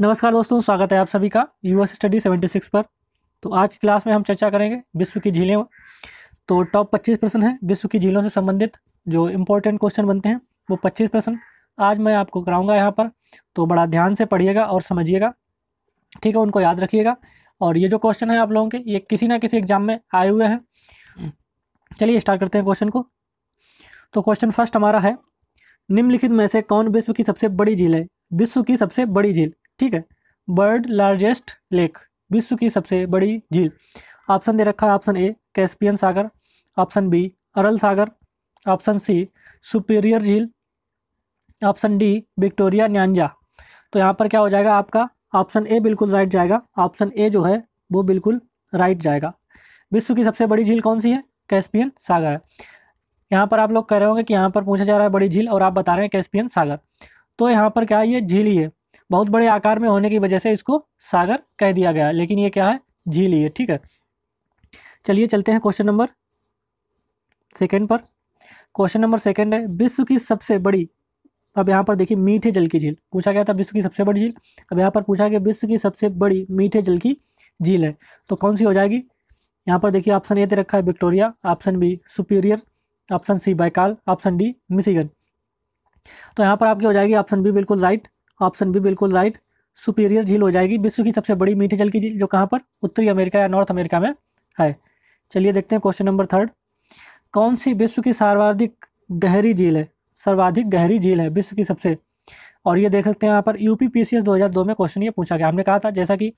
नमस्कार दोस्तों स्वागत है आप सभी का यूएस स्टडी 76 पर तो आज की क्लास में हम चर्चा करेंगे विश्व की झीलें तो टॉप 25 प्रश्न हैं विश्व की झीलों से संबंधित जो इम्पोर्टेंट क्वेश्चन बनते हैं वो 25 प्रश्न आज मैं आपको कराऊंगा यहाँ पर तो बड़ा ध्यान से पढ़िएगा और समझिएगा ठीक है उनको याद रखिएगा और ये जो क्वेश्चन है आप लोगों के ये किसी ना किसी एग्जाम में आए हुए हैं चलिए स्टार्ट करते हैं क्वेश्चन को तो क्वेश्चन फर्स्ट हमारा है निम्नलिखित में से कौन विश्व की सबसे बड़ी झील है विश्व की सबसे बड़ी झील ठीक है वर्ल्ड लार्जेस्ट लेक विश्व की सबसे बड़ी झील ऑप्शन दे रखा है ऑप्शन ए कैस्पियन सागर ऑप्शन बी अरल सागर ऑप्शन सी सुपीरियर झील ऑप्शन डी विक्टोरिया न्यांजा तो यहाँ पर क्या हो जाएगा आपका ऑप्शन ए बिल्कुल राइट जाएगा ऑप्शन ए जो है वो बिल्कुल राइट जाएगा विश्व की सबसे बड़ी झील कौन सी है कैस्पियन सागर है यहाँ पर आप लोग कह रहे होंगे कि यहाँ पर पूछा जा रहा है बड़ी झील और आप बता रहे हैं कैस्पियन सागर तो यहाँ पर क्या है ये झील ही है बहुत बड़े आकार में होने की वजह से इसको सागर कह दिया गया लेकिन ये क्या है झील ही है ठीक है चलिए चलते हैं क्वेश्चन नंबर सेकेंड पर क्वेश्चन नंबर सेकेंड है विश्व की सबसे बड़ी अब यहाँ पर देखिए मीठे जल की झील पूछा गया था विश्व की सबसे बड़ी झील अब यहाँ पर पूछा गया विश्व की सबसे बड़ी मीठे जल की झील है तो कौन सी हो जाएगी यहाँ पर देखिए ऑप्शन ए दे रखा है Victoria option B superior option C Baikal option D Michigan तो यहाँ पर आपकी हो जाएगी ऑप्शन बी बिल्कुल राइट ऑप्शन भी बिल्कुल राइट सुपीरियर झील हो जाएगी विश्व की सबसे बड़ी मीठी जल की झील जो कहाँ पर उत्तरी अमेरिका या नॉर्थ अमेरिका में है चलिए देखते हैं क्वेश्चन नंबर थर्ड कौन सी विश्व की सर्वाधिक गहरी झील है सर्वाधिक गहरी झील है विश्व की सबसे और ये देख सकते हैं यहाँ पर U P P C S दो हज़ार दो में क्वेश्चन ये पूछा गया हमने कहा था जैसा कि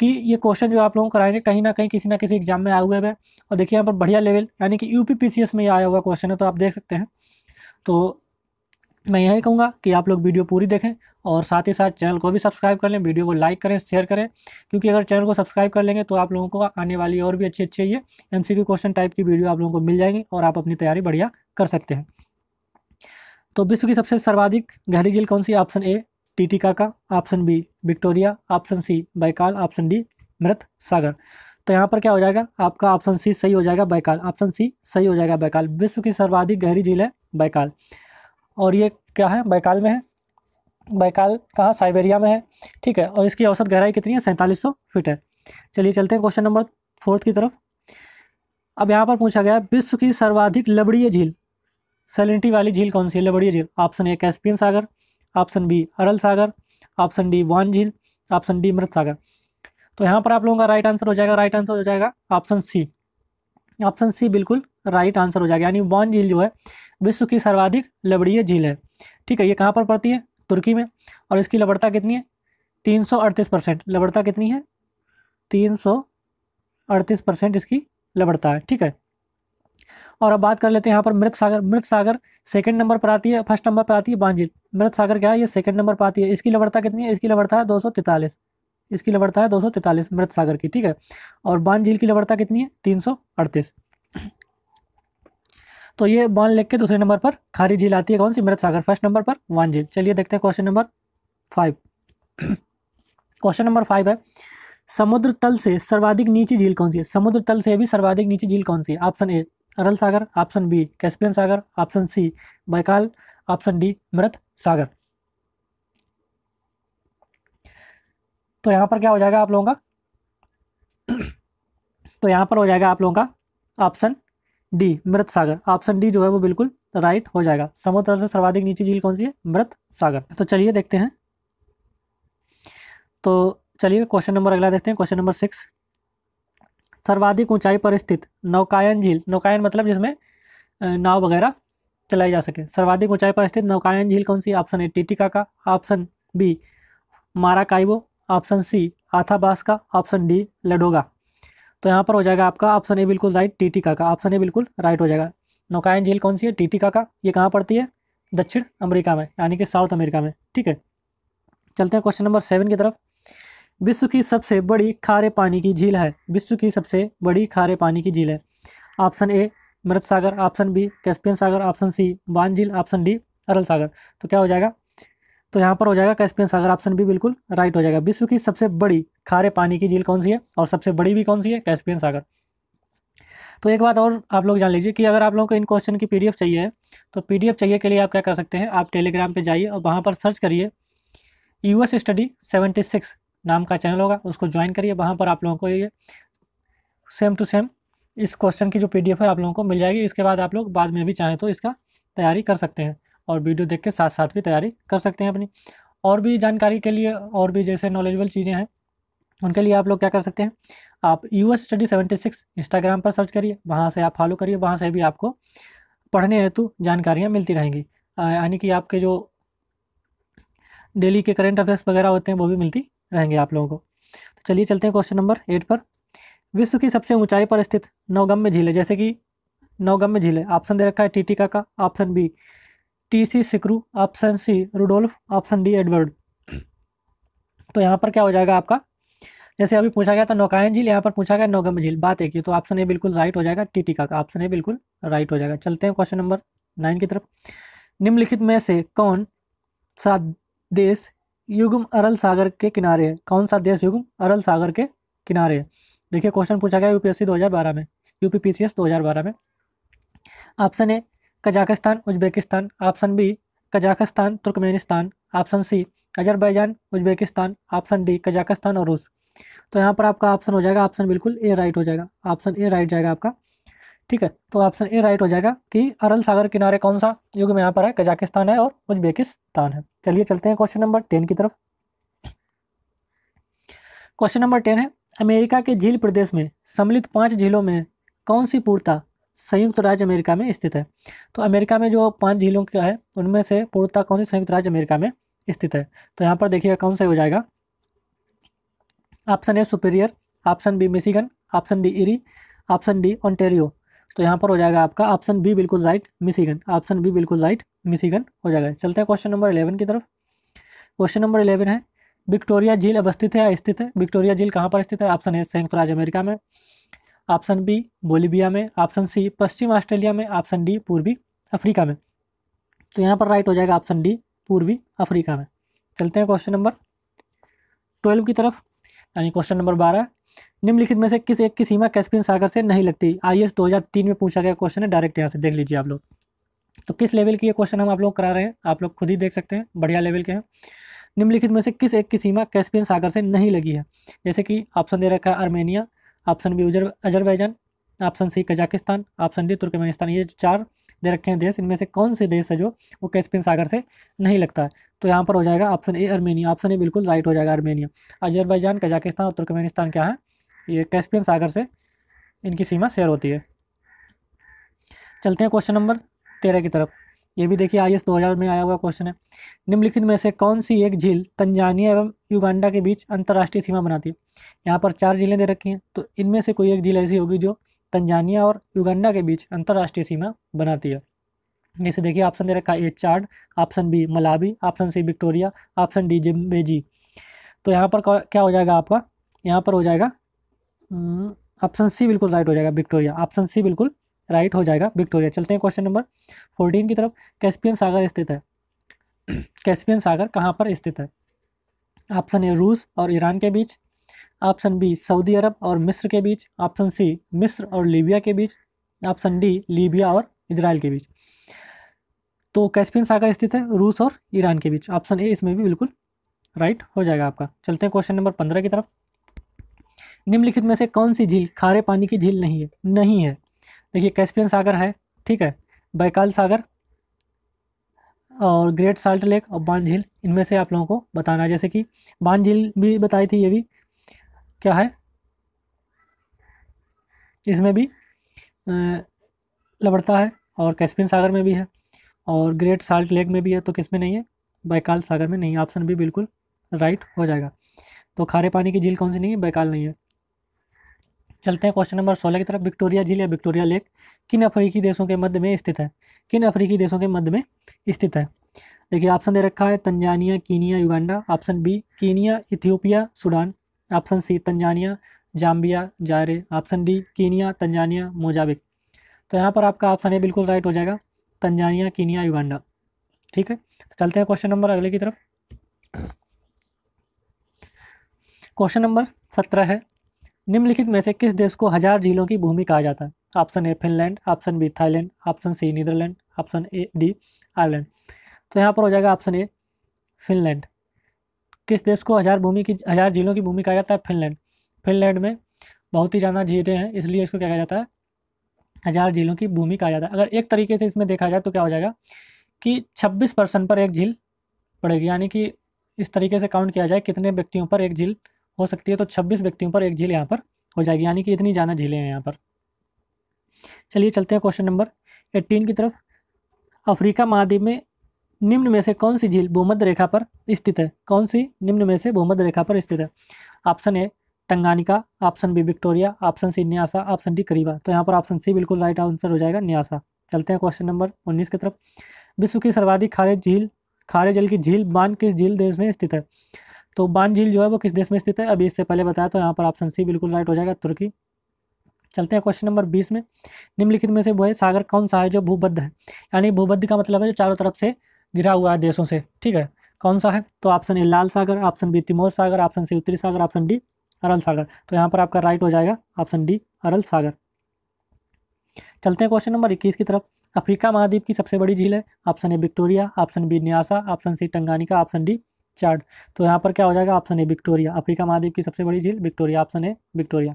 कि ये क्वेश्चन जो आप लोगों को कराएंगे कहीं ना कहीं किसी ना किसी एग्जाम में आए हुए हैं और देखिए यहाँ पर बढ़िया लेवल यानी कि U P P C S में ये आया हुआ क्वेश्चन है तो आप देख सकते हैं तो मैं यही कहूँगा कि आप लोग वीडियो पूरी देखें और साथ ही साथ चैनल को भी सब्सक्राइब कर लें वीडियो को लाइक करें शेयर करें क्योंकि अगर चैनल को सब्सक्राइब कर लेंगे तो आप लोगों को आने वाली और भी अच्छी अच्छी ये एमसीक्यू क्वेश्चन टाइप की वीडियो आप लोगों को मिल जाएंगी और आप अपनी तैयारी बढ़िया कर सकते हैं तो विश्व की सबसे सर्वाधिक गहरी झील कौन सी option A Titicaca option B Victoria option C Baikal option D मृत सागर तो यहाँ पर क्या हो जाएगा आपका ऑप्शन सी सही हो जाएगा बैकाल ऑप्शन सी सही हो जाएगा बैकाल विश्व की सर्वाधिक गहरी झील है बैकाल और ये क्या है बैकाल में है बैकाल कहाँ साइबेरिया में है ठीक है और इसकी औसत गहराई कितनी है सैंतालीस सौ फिट है चलिए चलते हैं क्वेश्चन नंबर फोर्थ की तरफ अब यहाँ पर पूछा गया विश्व की सर्वाधिक लबड़ीय झील सैलिनिटी वाली झील कौन सी है लबड़ीय झील ऑप्शन ए कैस्पियन सागर ऑप्शन बी अरल सागर ऑप्शन डी वान झील ऑप्शन डी मृत सागर तो यहाँ पर आप लोगों का राइट आंसर हो जाएगा राइट आंसर हो जाएगा ऑप्शन सी ऑप्शन सी बिल्कुल राइट आंसर हो जाएगा यानी बॉन झील जो है विश्व की सर्वाधिक लबड़ीय झील है ठीक है ये कहाँ पर पड़ती है तुर्की में और इसकी लबड़ता कितनी है तीन सौ अड़तीस परसेंट लबड़ता कितनी है तीन सौ अड़तीस परसेंट इसकी लबड़ता है ठीक है और अब बात कर लेते हैं यहाँ पर मृत सागर मृत सागर सेकंड नंबर पर आती है फर्स्ट नंबर पर आती है बांझिल मृत सागर क्या है ये सेकंड नंबर पर आती है इसकी लबड़ता कितनी है इसकी लबड़ता है दो सौ तैतालीस इसकी लवड़ता है दो सौ तैंतालीस मृत सागर की ठीक है और बान झील की लवड़ता कितनी है तीन सौ अड़तीस तो ये बान लेक के दूसरे नंबर पर खारी झील आती है कौन सी मृत सागर फर्स्ट नंबर पर वान झील चलिए देखते हैं question number five question number five है समुद्र तल से सर्वाधिक नीचे झील कौन सी है समुद्र तल से भी सर्वाधिक नीचे झील कौन सी है ऑप्शन ए अरल सागर ऑप्शन बी कैस्पियन सागर option C Baikal option D मृत सागर तो यहाँ पर क्या हो जाएगा आप लोगों का तो यहाँ पर हो जाएगा आप लोगों का ऑप्शन डी मृत सागर ऑप्शन डी जो है वो बिल्कुल राइट हो जाएगा समुद्र से सर्वाधिक नीचे झील कौन सी है मृत सागर तो चलिए देखते हैं तो चलिए क्वेश्चन नंबर अगला देखते हैं क्वेश्चन नंबर सिक्स सर्वाधिक ऊंचाई पर स्थित नौकायन झील नौकायन मतलब जिसमें नाव वगैरह चलाई जा सके सर्वाधिक ऊंचाई पर स्थित नौकायन झील कौन सी option A Titicaca option B Maracaibo option C Athabasca option D Ladoga तो यहाँ पर हो जाएगा आपका ऑप्शन ए बिल्कुल राइट टीटिका का ऑप्शन ए बिल्कुल राइट हो जाएगा नौकायन झील कौन सी है टीटिका का ये कहाँ पड़ती है दक्षिण अमेरिका में यानी कि साउथ अमेरिका में ठीक है चलते हैं क्वेश्चन नंबर सेवन की तरफ विश्व की सबसे बड़ी खारे पानी की झील है विश्व की सबसे बड़ी खारे पानी की झील है ऑप्शन ए मृत सागर ऑप्शन बी कैस्पियन सागर ऑप्शन सी बान झील ऑप्शन डी अरल सागर तो क्या हो जाएगा तो यहाँ पर हो जाएगा कैस्पियन सागर ऑप्शन भी बिल्कुल राइट हो जाएगा विश्व की सबसे बड़ी खारे पानी की झील कौन सी है और सबसे बड़ी भी कौन सी है कैस्पियन सागर तो एक बात और आप लोग जान लीजिए कि अगर आप लोगों को इन क्वेश्चन की पीडीएफ चाहिए है तो पीडीएफ चाहिए के लिए आप क्या कर सकते हैं आप टेलीग्राम पे जाइए और वहाँ पर सर्च करिए यूएस स्टडी सेवेंटी सिक्स नाम का चैनल होगा उसको ज्वाइन करिए वहाँ पर आप लोगों को ये सेम टू सेम इस क्वेश्चन की जो पी है आप लोगों को मिल जाएगी इसके बाद आप लोग बाद में भी चाहें तो इसका तैयारी कर सकते हैं और वीडियो देख के साथ साथ भी तैयारी कर सकते हैं अपनी और भी जानकारी के लिए और भी जैसे नॉलेजेबल चीज़ें हैं उनके लिए आप लोग क्या कर सकते हैं आप U S study seventy six Instagram पर सर्च करिए वहाँ से आप फॉलो करिए वहाँ से भी आपको पढ़ने हेतु जानकारियाँ मिलती रहेंगी यानी कि आपके जो डेली के करेंट अफेयर्स वगैरह होते हैं वो भी मिलती रहेंगे आप लोगों को तो चलिए चलते हैं क्वेश्चन नंबर एट पर विश्व की सबसे ऊंचाई पर स्थित नौगम्य झील है जैसे कि नौगम्य झील है ऑप्शन दे रखा है Titicaca option B T C सिक्रू option C Rudolf option D Edward तो यहाँ पर क्या हो जाएगा आपका जैसे अभी पूछा गया था नौकायन झील यहाँ पर पूछा गया नौगम झील बात एक ही तो ऑप्शन ए बिल्कुल राइट हो जाएगा टी टीका का ऑप्शन ए बिल्कुल राइट हो जाएगा चलते हैं क्वेश्चन नंबर नाइन की तरफ निम्नलिखित में से कौन सा देश युगम अरल सागर के किनारे है कौन सा देश युगम अरल सागर के किनारे है देखिए क्वेश्चन पूछा गया यूपीएससी 2012 में यूपीपीसीएस 2012 में option A Kazakhstan Uzbekistan option B Kazakhstan Turkmenistan option C Azerbaijan Uzbekistan option D Kazakhstan और रूस तो यहाँ पर आपका ऑप्शन हो जाएगा ऑप्शन बिल्कुल ए राइट हो जाएगा ऑप्शन ए राइट जाएगा आपका ठीक है तो ऑप्शन ए राइट हो जाएगा कि अरल सागर किनारे कौन सा जो कि यहाँ पर है कजाकिस्तान है और उज्बेकिस्तान है चलिए चलते हैं क्वेश्चन नंबर टेन की तरफ क्वेश्चन नंबर टेन है अमेरिका के झील प्रदेश में सम्मिलित पांच झीलों में कौन सी पूर्णता संयुक्त राज्य अमेरिका में स्थित है तो अमेरिका में जो पांच झीलों का है उनमें से पूर्णता कौन सी संयुक्त राज्य अमेरिका में स्थित है तो यहाँ पर देखिएगा कौन सा हो जाएगा option A superior option B Michigan option D Erie option D Ontario तो यहाँ पर हो जाएगा आपका ऑप्शन बी बिल्कुल राइट मिशिगन ऑप्शन बी बिल्कुल राइट मिशिगन हो जाएगा चलते हैं क्वेश्चन नंबर इलेवन की तरफ क्वेश्चन नंबर इलेवन है विक्टोरिया झील अवस्थित है या स्थित है विक्टोरिया झील कहाँ पर स्थित है ऑप्शन है संयुक्त राज्य अमेरिका में ऑप्शन बी बोलीबिया में ऑप्शन सी पश्चिम ऑस्ट्रेलिया में ऑप्शन डी पूर्वी अफ्रीका में तो यहाँ पर राइट हो जाएगा ऑप्शन डी पूर्वी अफ्रीका में चलते हैं क्वेश्चन नंबर ट्वेल्व की तरफ यानी क्वेश्चन नंबर बारह निम्नलिखित में से किस एक की सीमा कैस्पियन सागर से नहीं लगती आई एस दो हज़ार तीन में पूछा गया क्वेश्चन है डायरेक्ट यहाँ से देख लीजिए आप लोग तो किस लेवल की ये क्वेश्चन हम आप लोग करा रहे हैं आप लोग खुद ही देख सकते हैं बढ़िया लेवल के हैं निम्नलिखित में से किस एक की सीमा कैस्पियन सागर से नहीं लगी है जैसे कि ऑप्शन दे रखा है Armenia option B Azerbaijan option C Kazakhstan option D Turkmenistan ये चार दे रखे हैं देश इनमें से कौन से देश है जो वो कैस्पियन सागर से नहीं लगता तो यहाँ पर हो जाएगा option A Armenia option A बिल्कुल राइट हो जाएगा अर्मेनिया अजरबैजान कजाकिस्तान और तुर्कमेनिस्तान क्या है ये कैस्पियन सागर से इनकी सीमा शेयर होती है चलते हैं क्वेश्चन नंबर तेरह की तरफ ये भी देखिए आई एस में आया हुआ क्वेश्चन है निम्नलिखित में से कौन सी एक झील तंजानिया एवं युगांडा के बीच अंतर्राष्ट्रीय सीमा बनाती है यहाँ पर चार झीलें दे रखी हैं तो इनमें से कोई एक झील ऐसी होगी जो तंजानिया और युगांडा के बीच अंतर्राष्ट्रीय सीमा बनाती है जैसे देखिए ऑप्शन दे रखा है A Chad option B Malawi option C Victoria option D Zambezi तो यहाँ पर क्या हो जाएगा आपका यहाँ पर हो जाएगा ऑप्शन हम्म, सी बिल्कुल राइट हो जाएगा विक्टोरिया ऑप्शन सी बिल्कुल राइट हो जाएगा विक्टोरिया चलते हैं क्वेश्चन नंबर फोर्टीन की तरफ कैस्पियन सागर स्थित है कैस्पियन सागर कहाँ पर स्थित है ऑप्शन ए रूस और ईरान के बीच ऑप्शन बी सऊदी अरब और मिस्र के बीच ऑप्शन सी मिस्र और लीबिया के बीच ऑप्शन डी लीबिया और इसराइल के बीच तो कैस्पियन सागर स्थित है रूस और ईरान के बीच ऑप्शन ए इसमें भी बिल्कुल राइट हो जाएगा आपका चलते हैं क्वेश्चन नंबर पंद्रह की तरफ निम्नलिखित में से कौन सी झील खारे पानी की झील नहीं है नहीं है देखिए कैस्पियन सागर है ठीक है बैकाल सागर और ग्रेट साल्ट लेक और बान झील इनमें से आप लोगों को बताना है जैसे कि बांध झील भी बताई थी ये भी क्या है इसमें भी लबड़ता है और कैस्पियन सागर में भी है और ग्रेट साल्ट लेक में भी है तो किस में नहीं है बैकाल सागर में नहीं ऑप्शन भी बिल्कुल राइट हो जाएगा तो खारे पानी की झील कौन सी नहीं है बैकाल नहीं है चलते हैं क्वेश्चन नंबर सोलह की तरफ विक्टोरिया झील या विक्टोरिया लेक किन अफ्रीकी देशों के मध्य में स्थित है किन अफ्रीकी देशों के मध्य में स्थित है देखिए ऑप्शन दे रखा है Tanzania Kenya Uganda option B Kenya Ethiopia Sudan option C Tanzania Zambia Zaire option D Kenya Tanzania Mozambique तो यहाँ पर आपका ऑप्शन ए बिल्कुल राइट हो जाएगा तंजानिया कीनिया युगांडा ठीक है तो चलते हैं क्वेश्चन नंबर अगले की तरफ क्वेश्चन नंबर सत्रह है निम्नलिखित में से किस देश को हजार झीलों की भूमि कहा जाता है option A Finland option B Thailand option C Netherlands option A D Ireland तो यहाँ पर हो जाएगा ऑप्शन ए फिनलैंड किस देश को हजार भूमि की हजार झीलों की भूमि कहा जाता है फिनलैंड फिनलैंड में बहुत ही ज़्यादा झीलें हैं इसलिए इसको क्या कहा जाता है हजार झीलों की भूमि कहा जाता है अगर एक तरीके से इसमें देखा जाए तो क्या हो जाएगा कि छब्बीस परसेंट पर एक झील पड़ेगी यानी कि इस तरीके से काउंट किया जाए कितने व्यक्तियों पर एक झील हो सकती है तो छब्बीस व्यक्तियों पर एक झील यहाँ पर हो जाएगी यानी कि इतनी ज़्यादा झीलें हैं यहाँ पर चलिए चलते हैं क्वेश्चन नंबर एट्टीन की तरफ अफ्रीका महाद्वीप में निम्न में से कौन सी झील भूमध्य रेखा पर स्थित है कौन सी निम्न में से भूमध्य रेखा पर स्थित है option A Tanganyika option B Victoria option C Nyasa option D Kariba तो यहाँ पर ऑप्शन सी बिल्कुल राइट आंसर हो जाएगा न्यासा चलते हैं क्वेश्चन नंबर उन्नीस की तरफ विश्व की सर्वाधिक खारे झील खारे जल की झील बांध किस झील देश में स्थित है तो बान झील जो है वो किस देश में स्थित है अभी इससे पहले बताया तो यहाँ पर ऑप्शन सी बिल्कुल राइट हो जाएगा तुर्की चलते हैं क्वेश्चन नंबर बीस में निम्नलिखित में से वो है सागर कौन सा है जो भूबद्ध है यानी भूबद्ध का मतलब है जो चारों तरफ से घिरा हुआ है देशों से ठीक है कौन सा है तो ऑप्शन ए लाल सागर ऑप्शन बी तिमोर सागर ऑप्शन सी उत्तरी सागर ऑप्शन डी अरल सागर तो यहाँ पर आपका राइट हो जाएगा ऑप्शन डी अरल सागर चलते हैं क्वेश्चन नंबर इक्कीस की तरफ अफ्रीका महाद्वीप की सबसे बड़ी झील है option A Victoria option B Nyasa option C Tanganyika option D Chad तो यहाँ पर क्या हो जाएगा ऑप्शन है विक्टोरिया अफ्रीका महाद्वीप की सबसे बड़ी झील विक्टोरिया ऑप्शन है विक्टोरिया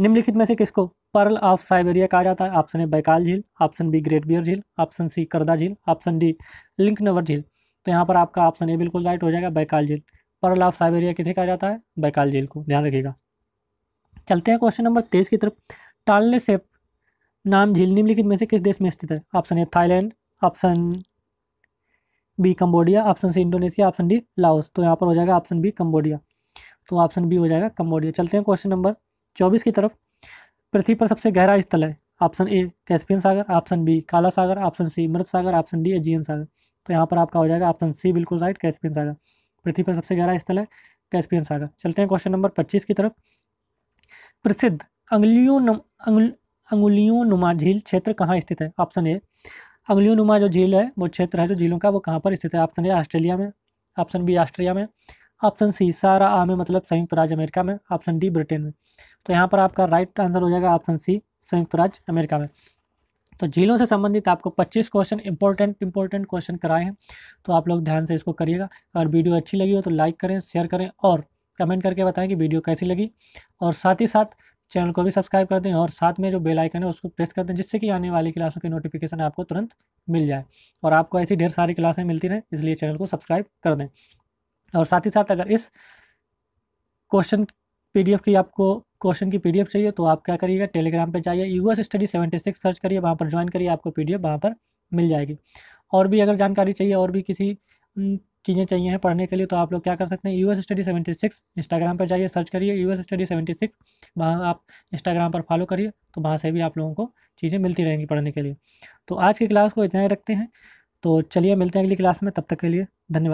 निम्नलिखित में से किसको पर्ल ऑफ साइबेरिया कहा जाता है ऑप्शन है बैकाल झील ऑप्शन बी ग्रेट बियर झील ऑप्शन सी करदा झील ऑप्शन डी लिंक नवर झील तो यहाँ पर आपका ऑप्शन ए बिल्कुल राइट हो जाएगा बैकाल झील पर्ल ऑफ साइबेरिया किसे कहा जाता है बैकाल झील को ध्यान रखिएगा चलते हैं क्वेश्चन नंबर तेईस की तरफ टालने सेप नाम झील निम्नलिखित में से किस देश में स्थित है option A Thailand option B Cambodia option C Indonesia option D Laos तो यहाँ पर हो जाएगा ऑप्शन बी कम्बोडिया तो ऑप्शन बी हो जाएगा कम्बोडिया चलते हैं क्वेश्चन नंबर चौबीस की तरफ पृथ्वी पर सबसे गहरा स्थल है ऑप्शन ए कैस्पियन सागर ऑप्शन बी काला सागर ऑप्शन सी मृत सागर ऑप्शन डी एजियन सागर तो यहाँ पर आपका हो जाएगा ऑप्शन सी बिल्कुल राइट कैस्पियन सागर पृथ्वी पर सबसे गहरा स्थल है कैस्पियन सागर चलते हैं क्वेश्चन नंबर पच्चीस की तरफ प्रसिद्ध अंगुलियों अंगुलियों नुमा झील क्षेत्र कहाँ स्थित है ऑप्शन ए अंगलियों नुमा जो झील है वो क्षेत्र है जो झीलों का वो कहाँ पर स्थित है ऑप्शन ए ऑस्ट्रेलिया में ऑप्शन बी ऑस्ट्रिया में ऑप्शन सी सारा आ में मतलब संयुक्त राज्य अमेरिका में ऑप्शन डी ब्रिटेन में तो यहाँ पर आपका राइट आंसर हो जाएगा ऑप्शन सी संयुक्त राज्य अमेरिका में तो झीलों से संबंधित आपको 25 क्वेश्चन इंपॉर्टेंट इंपॉर्टेंट क्वेश्चन कराए हैं तो आप लोग ध्यान से इसको करिएगा अगर वीडियो अच्छी लगी हो तो लाइक करें शेयर करें और कमेंट करके बताएं कि वीडियो कैसी लगी और साथ ही साथ चैनल को भी सब्सक्राइब कर दें और साथ में जो बेल आइकन है उसको प्रेस कर दें जिससे कि आने वाली क्लासों की नोटिफिकेशन आपको तुरंत मिल जाए और आपको ऐसी ढेर सारी क्लासें मिलती रहें इसलिए चैनल को सब्सक्राइब कर दें और साथ ही साथ अगर इस क्वेश्चन पीडीएफ की आपको क्वेश्चन की पीडीएफ चाहिए तो आप क्या करिएगा टेलीग्राम पर जाइए US study seventy six search करिए वहाँ पर ज्वाइन करिए आपको पीडीएफ वहाँ पर मिल जाएगी और भी अगर जानकारी चाहिए और भी किसी चीज़ें चाहिए हैं पढ़ने के लिए तो आप लोग क्या कर सकते हैं U S study seventy six Instagram पर जाइए सर्च करिए U S study seventy six वहाँ आप इंस्टाग्राम पर फॉलो करिए तो वहाँ से भी आप लोगों को चीज़ें मिलती रहेंगी पढ़ने के लिए तो आज की क्लास को इतना ही रखते हैं तो चलिए मिलते हैं अगली क्लास में तब तक के लिए धन्यवाद